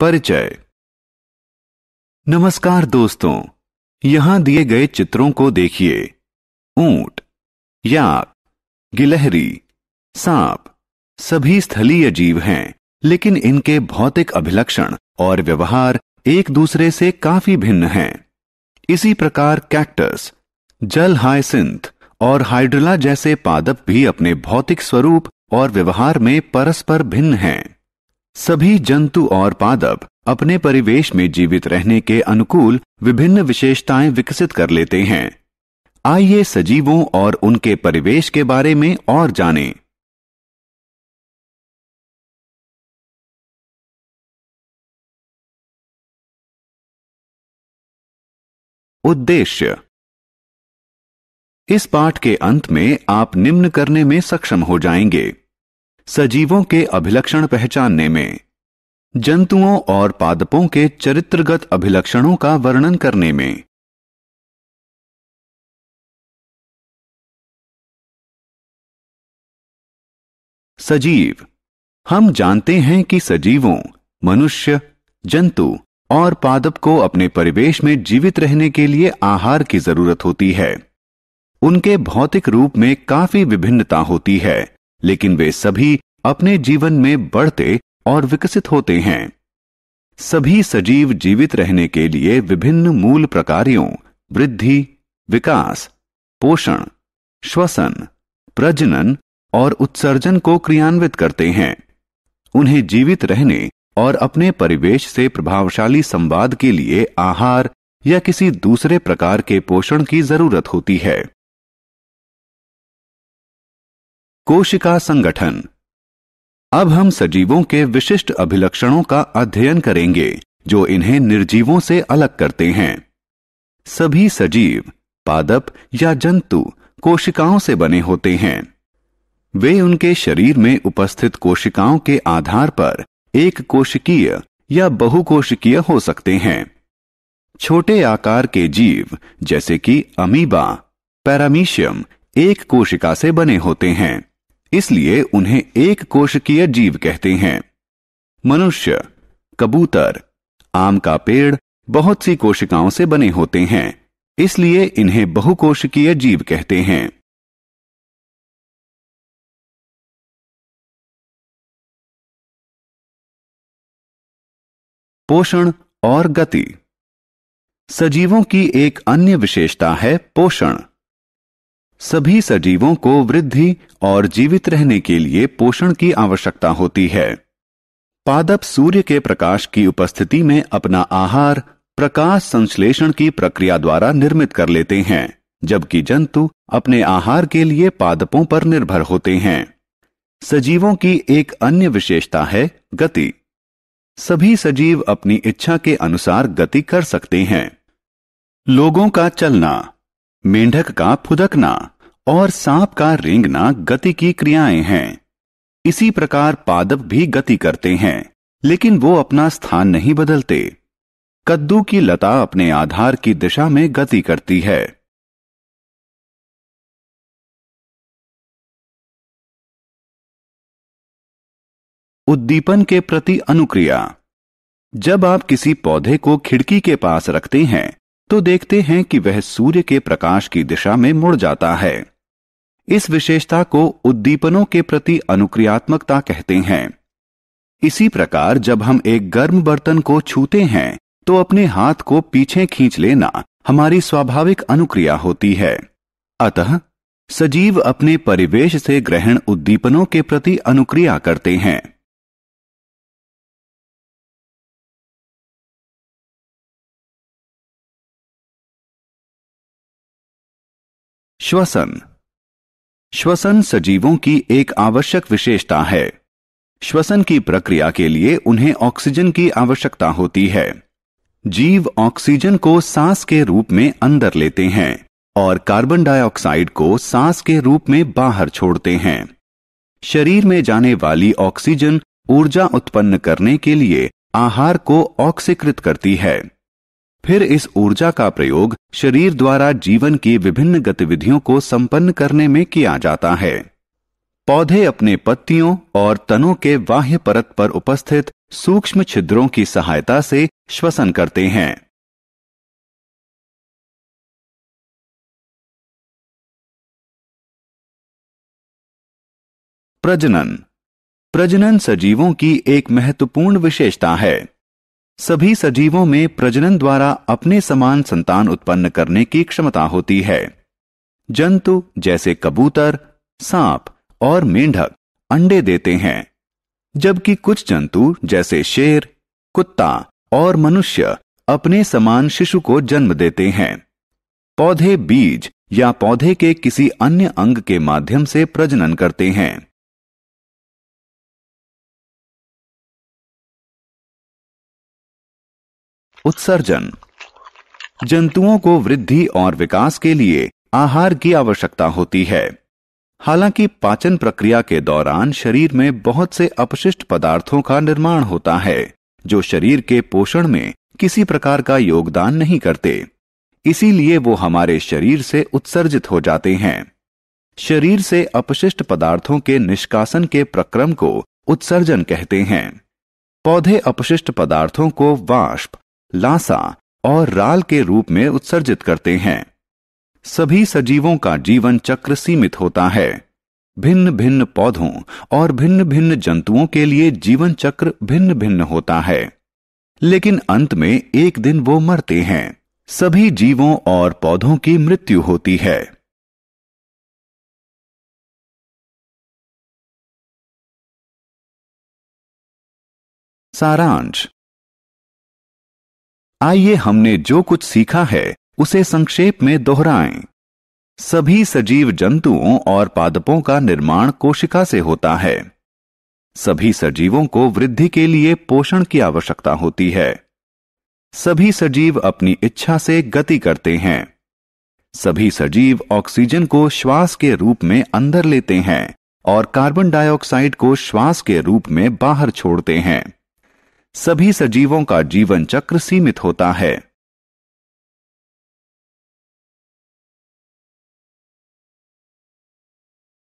परिचय नमस्कार दोस्तों यहां दिए गए चित्रों को देखिए ऊंट याक गिलहरी सांप सभी स्थलीय जीव हैं लेकिन इनके भौतिक अभिलक्षण और व्यवहार एक दूसरे से काफी भिन्न हैं इसी प्रकार कैक्टस जल हाइसिंथ और हाइड्रोला जैसे पादप भी अपने भौतिक स्वरूप और व्यवहार में परस्पर भिन्न हैं सभी जंतु और पादप अपने परिवेश में जीवित रहने के अनुकूल विभिन्न विशेषताएं विकसित कर लेते हैं आइए सजीवों और उनके परिवेश के बारे में और जानें। उद्देश्य इस पाठ के अंत में आप निम्न करने में सक्षम हो जाएंगे सजीवों के अभिलक्षण पहचानने में जंतुओं और पादपों के चरित्रगत अभिलक्षणों का वर्णन करने में सजीव हम जानते हैं कि सजीवों मनुष्य जंतु और पादप को अपने परिवेश में जीवित रहने के लिए आहार की जरूरत होती है उनके भौतिक रूप में काफी विभिन्नता होती है लेकिन वे सभी अपने जीवन में बढ़ते और विकसित होते हैं सभी सजीव जीवित रहने के लिए विभिन्न मूल प्रकारियों वृद्धि विकास पोषण श्वसन प्रजनन और उत्सर्जन को क्रियान्वित करते हैं उन्हें जीवित रहने और अपने परिवेश से प्रभावशाली संवाद के लिए आहार या किसी दूसरे प्रकार के पोषण की जरूरत होती है कोशिका संगठन अब हम सजीवों के विशिष्ट अभिलक्षणों का अध्ययन करेंगे जो इन्हें निर्जीवों से अलग करते हैं सभी सजीव पादप या जंतु कोशिकाओं से बने होते हैं वे उनके शरीर में उपस्थित कोशिकाओं के आधार पर एक कोशिकीय या बहुकोशिकीय हो सकते हैं छोटे आकार के जीव जैसे कि अमीबा पैरामीशियम एक कोशिका से बने होते हैं इसलिए उन्हें एक कोशकीय जीव कहते हैं मनुष्य कबूतर आम का पेड़ बहुत सी कोशिकाओं से बने होते हैं इसलिए इन्हें बहुकोशिकीय जीव कहते हैं पोषण और गति सजीवों की एक अन्य विशेषता है पोषण सभी सजीवों को वृद्धि और जीवित रहने के लिए पोषण की आवश्यकता होती है पादप सूर्य के प्रकाश की उपस्थिति में अपना आहार प्रकाश संश्लेषण की प्रक्रिया द्वारा निर्मित कर लेते हैं जबकि जंतु अपने आहार के लिए पादपों पर निर्भर होते हैं सजीवों की एक अन्य विशेषता है गति सभी सजीव अपनी इच्छा के अनुसार गति कर सकते हैं लोगों का चलना मेंढक का फुदकना और सांप का रेंगना गति की क्रियाएं हैं इसी प्रकार पादप भी गति करते हैं लेकिन वो अपना स्थान नहीं बदलते कद्दू की लता अपने आधार की दिशा में गति करती है उद्दीपन के प्रति अनुक्रिया जब आप किसी पौधे को खिड़की के पास रखते हैं तो देखते हैं कि वह सूर्य के प्रकाश की दिशा में मुड़ जाता है इस विशेषता को उद्दीपनों के प्रति अनुक्रियात्मकता कहते हैं इसी प्रकार जब हम एक गर्म बर्तन को छूते हैं तो अपने हाथ को पीछे खींच लेना हमारी स्वाभाविक अनुक्रिया होती है अतः सजीव अपने परिवेश से ग्रहण उद्दीपनों के प्रति अनुक्रिया करते हैं श्वसन श्वसन सजीवों की एक आवश्यक विशेषता है श्वसन की प्रक्रिया के लिए उन्हें ऑक्सीजन की आवश्यकता होती है जीव ऑक्सीजन को सांस के रूप में अंदर लेते हैं और कार्बन डाइऑक्साइड को सांस के रूप में बाहर छोड़ते हैं शरीर में जाने वाली ऑक्सीजन ऊर्जा उत्पन्न करने के लिए आहार को ऑक्सीकृत करती है फिर इस ऊर्जा का प्रयोग शरीर द्वारा जीवन की विभिन्न गतिविधियों को संपन्न करने में किया जाता है पौधे अपने पत्तियों और तनों के बाह्य परत पर उपस्थित सूक्ष्म छिद्रों की सहायता से श्वसन करते हैं प्रजनन प्रजनन सजीवों की एक महत्वपूर्ण विशेषता है सभी सजीवों में प्रजनन द्वारा अपने समान संतान उत्पन्न करने की क्षमता होती है जंतु जैसे कबूतर सांप और मेंढक अंडे देते हैं जबकि कुछ जंतु जैसे शेर कुत्ता और मनुष्य अपने समान शिशु को जन्म देते हैं पौधे बीज या पौधे के किसी अन्य अंग के माध्यम से प्रजनन करते हैं उत्सर्जन जंतुओं को वृद्धि और विकास के लिए आहार की आवश्यकता होती है हालांकि पाचन प्रक्रिया के दौरान शरीर में बहुत से अपशिष्ट पदार्थों का निर्माण होता है जो शरीर के पोषण में किसी प्रकार का योगदान नहीं करते इसीलिए वो हमारे शरीर से उत्सर्जित हो जाते हैं शरीर से अपशिष्ट पदार्थों के निष्कासन के प्रक्रम को उत्सर्जन कहते हैं पौधे अपशिष्ट पदार्थों को वाष्प लासा और राल के रूप में उत्सर्जित करते हैं सभी सजीवों का जीवन चक्र सीमित होता है भिन्न भिन्न पौधों और भिन्न भिन्न जंतुओं के लिए जीवन चक्र भिन्न भिन्न होता है लेकिन अंत में एक दिन वो मरते हैं सभी जीवों और पौधों की मृत्यु होती है सारांश आइए हमने जो कुछ सीखा है उसे संक्षेप में दोहराएं। सभी सजीव जंतुओं और पादपों का निर्माण कोशिका से होता है सभी सजीवों को वृद्धि के लिए पोषण की आवश्यकता होती है सभी सजीव अपनी इच्छा से गति करते हैं सभी सजीव ऑक्सीजन को श्वास के रूप में अंदर लेते हैं और कार्बन डाइऑक्साइड को श्वास के रूप में बाहर छोड़ते हैं सभी सजीवों का जीवन चक्र सीमित होता है